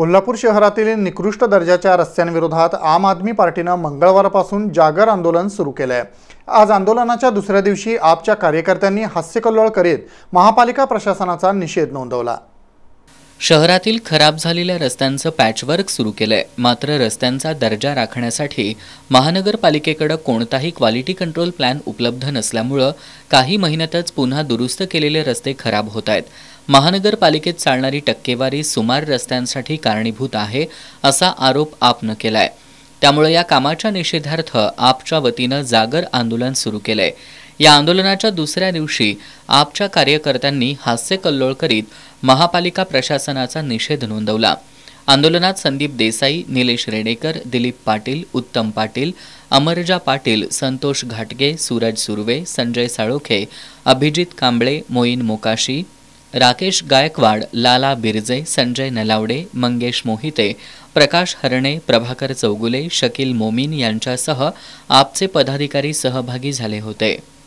कोल्हापूर शहरातील निकृष्ट दर्जाच्या रस्त्यांविरोधात आम आदमी पार्टीनं मंगळवारपासून जागर आंदोलन सुरू केलं आहे आज आंदोलनाच्या दुसऱ्या दिवशी आपच्या कार्यकर्त्यांनी हास्यकल्लोळ करीत महापालिका प्रशासनाचा निषेध नोंदवला शहरातील खराब झालेल्या रस्त्यांचं पॅचवर्क सुरू केलंय मात्र रस्त्यांचा दर्जा राखण्यासाठी महानगरपालिकेकडे कोणताही क्वालिटी कंट्रोल प्लॅन उपलब्ध नसल्यामुळं काही महिन्यातच पुन्हा दुरुस्त केलेले रस्ते खराब होत आहेत महानगरपालिकेत चालणारी टक्केवारी सुमार रस्त्यांसाठी कारणीभूत आहे असा आरोप आपनं केलाय त्यामुळे या कामाच्या निषेधार्थ आपच्या वतीनं जागर आंदोलन सुरू केलंय या आंदोलनाच्या दुसऱ्या दिवशी आपच्या कार्यकर्त्यांनी हास्य कल्लोळ करीत महापालिका प्रशासनाचा निषेध नोंदवला आंदोलनात संदीप देसाई निलेश रेडेकर दिलीप पाटील उत्तम पाटील अमरजा पाटील संतोष घाटगे सूरज सुर्वे संजय साळोखे अभिजित कांबळे मोईन मोकाशी राकेश गायकवाड लाला बिरजे संजय नलावडे मंगेश मोहिते प्रकाश हरणे प्रभाकर चौगुले शकील मोमीन यांच्यासह आपचे पदाधिकारी सहभागी झाले होते